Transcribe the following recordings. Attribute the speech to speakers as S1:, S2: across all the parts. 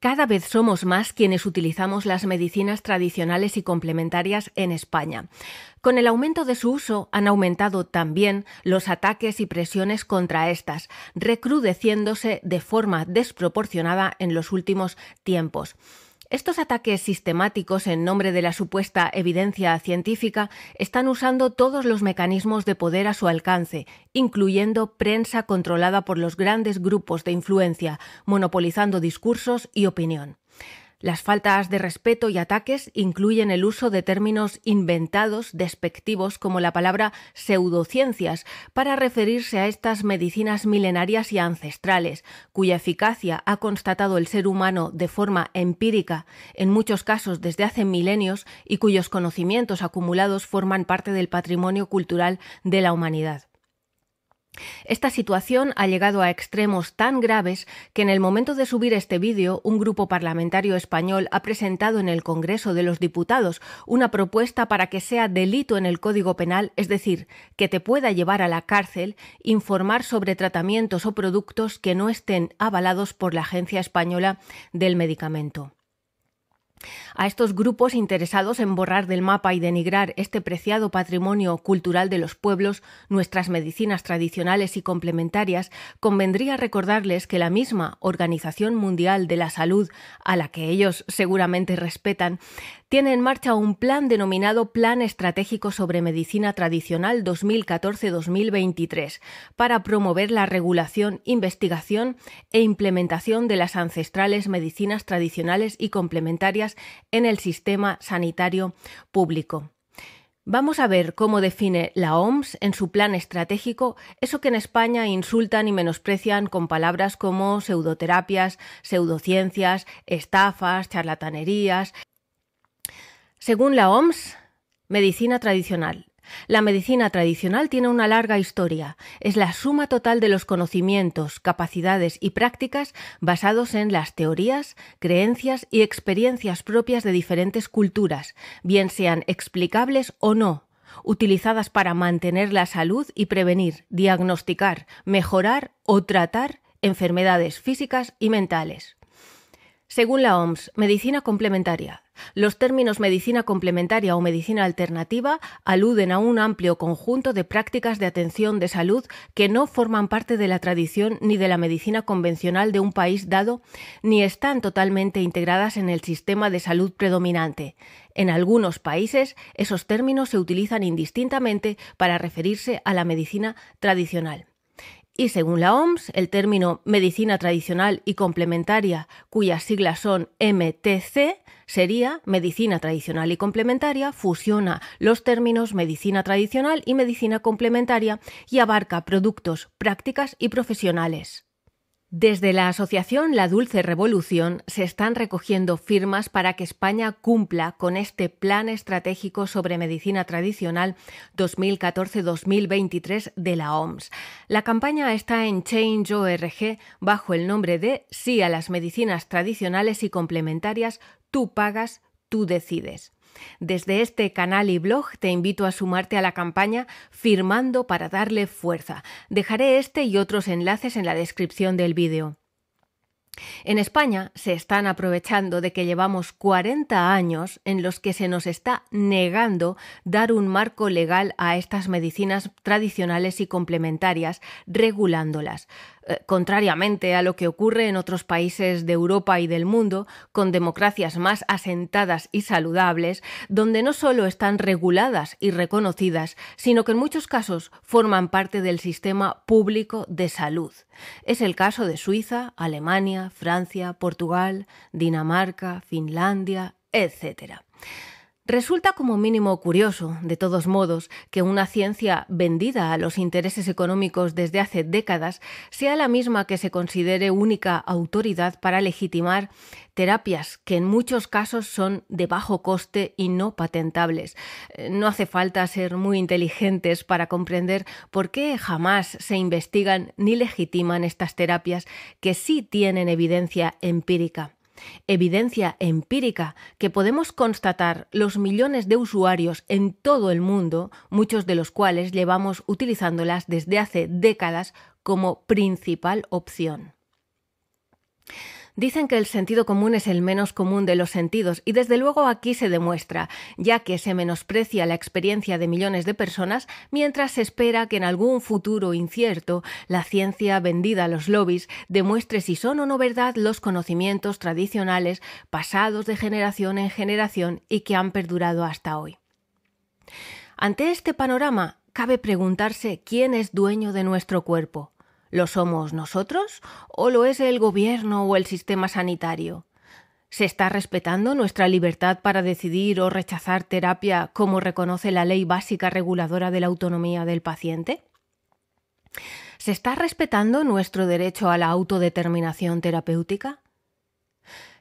S1: Cada vez somos más quienes utilizamos las medicinas tradicionales y complementarias en España. Con el aumento de su uso han aumentado también los ataques y presiones contra estas, recrudeciéndose de forma desproporcionada en los últimos tiempos. Estos ataques sistemáticos en nombre de la supuesta evidencia científica están usando todos los mecanismos de poder a su alcance, incluyendo prensa controlada por los grandes grupos de influencia, monopolizando discursos y opinión. Las faltas de respeto y ataques incluyen el uso de términos inventados, despectivos, como la palabra pseudociencias, para referirse a estas medicinas milenarias y ancestrales, cuya eficacia ha constatado el ser humano de forma empírica, en muchos casos desde hace milenios, y cuyos conocimientos acumulados forman parte del patrimonio cultural de la humanidad. Esta situación ha llegado a extremos tan graves que en el momento de subir este vídeo, un grupo parlamentario español ha presentado en el Congreso de los Diputados una propuesta para que sea delito en el Código Penal, es decir, que te pueda llevar a la cárcel informar sobre tratamientos o productos que no estén avalados por la Agencia Española del Medicamento. A estos grupos interesados en borrar del mapa y denigrar este preciado patrimonio cultural de los pueblos, nuestras medicinas tradicionales y complementarias, convendría recordarles que la misma Organización Mundial de la Salud, a la que ellos seguramente respetan, tiene en marcha un plan denominado Plan Estratégico sobre Medicina Tradicional 2014-2023 para promover la regulación, investigación e implementación de las ancestrales medicinas tradicionales y complementarias en el sistema sanitario público. Vamos a ver cómo define la OMS en su plan estratégico eso que en España insultan y menosprecian con palabras como pseudoterapias, pseudociencias, estafas, charlatanerías. Según la OMS, medicina tradicional, la medicina tradicional tiene una larga historia. Es la suma total de los conocimientos, capacidades y prácticas basados en las teorías, creencias y experiencias propias de diferentes culturas, bien sean explicables o no, utilizadas para mantener la salud y prevenir, diagnosticar, mejorar o tratar enfermedades físicas y mentales. Según la OMS, medicina complementaria. Los términos medicina complementaria o medicina alternativa aluden a un amplio conjunto de prácticas de atención de salud que no forman parte de la tradición ni de la medicina convencional de un país dado, ni están totalmente integradas en el sistema de salud predominante. En algunos países, esos términos se utilizan indistintamente para referirse a la medicina tradicional. Y según la OMS, el término medicina tradicional y complementaria, cuyas siglas son MTC, sería medicina tradicional y complementaria, fusiona los términos medicina tradicional y medicina complementaria y abarca productos, prácticas y profesionales. Desde la asociación La Dulce Revolución se están recogiendo firmas para que España cumpla con este Plan Estratégico sobre Medicina Tradicional 2014-2023 de la OMS. La campaña está en Change.org bajo el nombre de Sí a las medicinas tradicionales y complementarias, tú pagas, tú decides. Desde este canal y blog te invito a sumarte a la campaña firmando para darle fuerza. Dejaré este y otros enlaces en la descripción del vídeo. En España se están aprovechando de que llevamos 40 años en los que se nos está negando dar un marco legal a estas medicinas tradicionales y complementarias, regulándolas. Eh, contrariamente a lo que ocurre en otros países de Europa y del mundo, con democracias más asentadas y saludables, donde no solo están reguladas y reconocidas, sino que en muchos casos forman parte del sistema público de salud. Es el caso de Suiza, Alemania, Francia, Portugal, Dinamarca, Finlandia, etc. Resulta como mínimo curioso, de todos modos, que una ciencia vendida a los intereses económicos desde hace décadas sea la misma que se considere única autoridad para legitimar terapias que en muchos casos son de bajo coste y no patentables. Eh, no hace falta ser muy inteligentes para comprender por qué jamás se investigan ni legitiman estas terapias que sí tienen evidencia empírica evidencia empírica que podemos constatar los millones de usuarios en todo el mundo, muchos de los cuales llevamos utilizándolas desde hace décadas como principal opción. Dicen que el sentido común es el menos común de los sentidos y desde luego aquí se demuestra, ya que se menosprecia la experiencia de millones de personas mientras se espera que en algún futuro incierto la ciencia vendida a los lobbies demuestre si son o no verdad los conocimientos tradicionales pasados de generación en generación y que han perdurado hasta hoy. Ante este panorama, cabe preguntarse quién es dueño de nuestro cuerpo. ¿Lo somos nosotros o lo es el gobierno o el sistema sanitario? ¿Se está respetando nuestra libertad para decidir o rechazar terapia como reconoce la ley básica reguladora de la autonomía del paciente? ¿Se está respetando nuestro derecho a la autodeterminación terapéutica?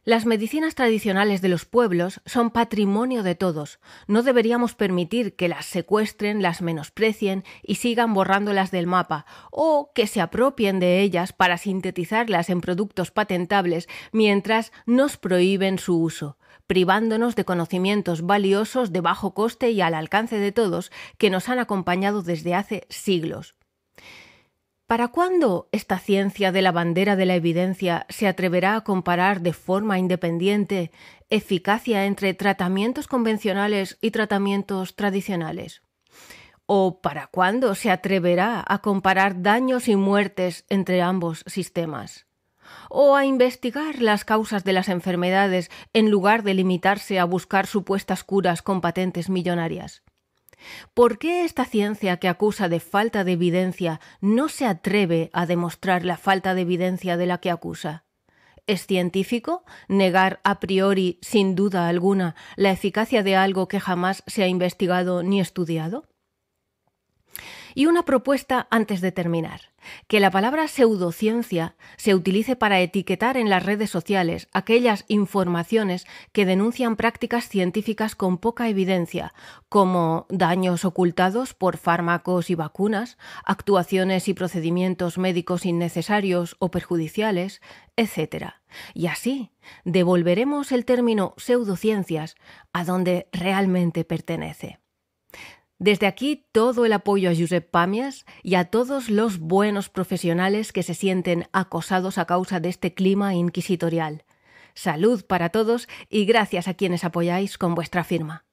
S1: Las medicinas tradicionales de los pueblos son patrimonio de todos. No deberíamos permitir que las secuestren, las menosprecien y sigan borrándolas del mapa, o que se apropien de ellas para sintetizarlas en productos patentables mientras nos prohíben su uso, privándonos de conocimientos valiosos de bajo coste y al alcance de todos que nos han acompañado desde hace siglos. ¿Para cuándo esta ciencia de la bandera de la evidencia se atreverá a comparar de forma independiente eficacia entre tratamientos convencionales y tratamientos tradicionales? ¿O para cuándo se atreverá a comparar daños y muertes entre ambos sistemas? ¿O a investigar las causas de las enfermedades en lugar de limitarse a buscar supuestas curas con patentes millonarias? ¿Por qué esta ciencia que acusa de falta de evidencia no se atreve a demostrar la falta de evidencia de la que acusa? ¿Es científico negar a priori, sin duda alguna, la eficacia de algo que jamás se ha investigado ni estudiado? Y una propuesta antes de terminar, que la palabra pseudociencia se utilice para etiquetar en las redes sociales aquellas informaciones que denuncian prácticas científicas con poca evidencia, como daños ocultados por fármacos y vacunas, actuaciones y procedimientos médicos innecesarios o perjudiciales, etc. Y así devolveremos el término pseudociencias a donde realmente pertenece. Desde aquí todo el apoyo a Josep Pamias y a todos los buenos profesionales que se sienten acosados a causa de este clima inquisitorial. Salud para todos y gracias a quienes apoyáis con vuestra firma.